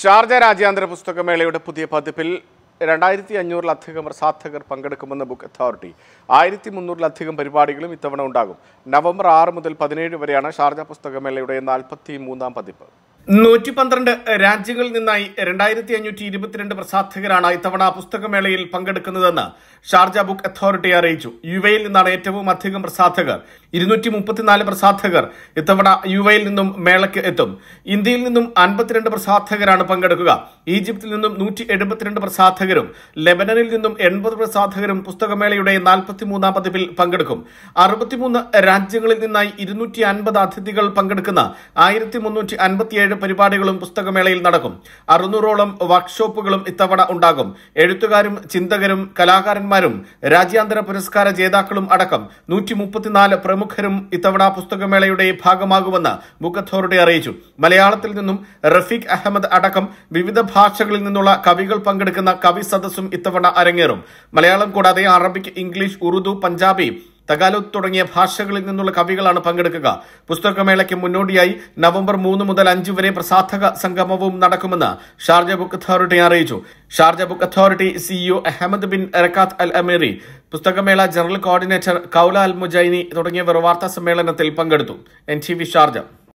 Sharjah രാജ്യാന്തര പുസ്തകമേളയുടെ പുതിയ പതിപ്പിൽ രണ്ടായിരത്തി അഞ്ഞൂറിലധികം പ്രസാധകർ പങ്കെടുക്കുമെന്ന് ബുക്ക് അതോറിറ്റി ആയിരത്തി മുന്നൂറിലധികം പരിപാടികളും ഇത്തവണ ഉണ്ടാകും നവംബർ ആറ് മുതൽ പതിനേഴ് വരെയാണ് ഷാർജ പുസ്തകമേളയുടെ നാൽപ്പത്തി മൂന്നാം പതിപ്പ് നൂറ്റി പന്ത്രണ്ട് രാജ്യങ്ങളിൽ നിന്നായി രണ്ടായിരത്തി അഞ്ഞൂറ്റി ഇരുപത്തിരണ്ട് പ്രസാധകരാണ് ഇത്തവണ പുസ്തകമേളയിൽ പങ്കെടുക്കുന്നതെന്ന് ഷാർജ ബുക്ക് അതോറിറ്റി അറിയിച്ചു യു എയിൽ നിന്നാണ് ഏറ്റവും അധികം പ്രസാധകർ ഇരുന്നൂറ്റി മുപ്പത്തിനാല് പ്രസാധകർ ഇത്തവണ യു എയിൽ നിന്നും മേളയ്ക്ക് എത്തും ഇന്ത്യയിൽ നിന്നും അൻപത്തിരണ്ട് പ്രസാധകരാണ് പങ്കെടുക്കുക ഈജിപ്തിൽ നിന്നും നൂറ്റി എഴുപത്തിരണ്ട് പ്രസാധകരും ലെബനനിൽ നിന്നും എൺപത് പ്രസാധകരും പുസ്തകമേളയുടെ നാൽപ്പത്തിമൂന്നാം പതിപ്പിൽ പങ്കെടുക്കും അറുപത്തിമൂന്ന് രാജ്യങ്ങളിൽ നിന്നായി ഇരുന്നൂറ്റി അൻപത് അതിഥികൾ പങ്കെടുക്കുന്ന ആയിരത്തി മുന്നൂറ്റി അൻപത്തിയേഴ് ഏഴ് പരിപാടികളും പുസ്തകമേളയിൽ നടക്കും അറുന്നൂറോളം വർക്ക്ഷോപ്പുകളും ഇത്തവണ ഉണ്ടാകും എഴുത്തുകാരും ചിന്തകരും കലാകാരന്മാരും രാജ്യാന്തര പുരസ്കാര ജേതാക്കളും അടക്കം നൂറ്റി മുപ്പത്തിനാല് പ്രമുഖരും ഇത്തവണ പുസ്തകമേളയുടെ ഭാഗമാകുമെന്ന് മുഖത്തോറുടെ അറിയിച്ചു മലയാളത്തിൽ നിന്നും റഫീഖ് അഹമ്മദ് അടക്കം വിവിധ ഭാഷകളിൽ നിന്നുള്ള കവികൾ പങ്കെടുക്കുന്ന കവി സദസ്സും ഇത്തവണ അരങ്ങേറും മലയാളം കൂടാതെ Arabic English Urdu Punjabi Tagalog തുടങ്ങിയ ഭാഷകളിൽ നിന്നുള്ള കവികളാണ് പങ്കെടുക്കുക പുസ്തകമേളയ്ക്ക് മുന്നോടിയായി നവംബർ മൂന്ന് മുതൽ അഞ്ച് വരെ പ്രസാധക സംഗമവും നടക്കുമെന്ന് ഷാർജ ബുക്ക് അതോറിറ്റി അറിയിച്ചു Sharjah book authority CEO Ahmed bin Rakkad Al Ameri പുസ്തകമേള general coordinator Khoula Al Mujaini തുടങ്ങിയവർ വാർത്താ സമ്മേളനത്തിൽ പങ്കെടുത്തു എൻ ടി വി ഷാർജ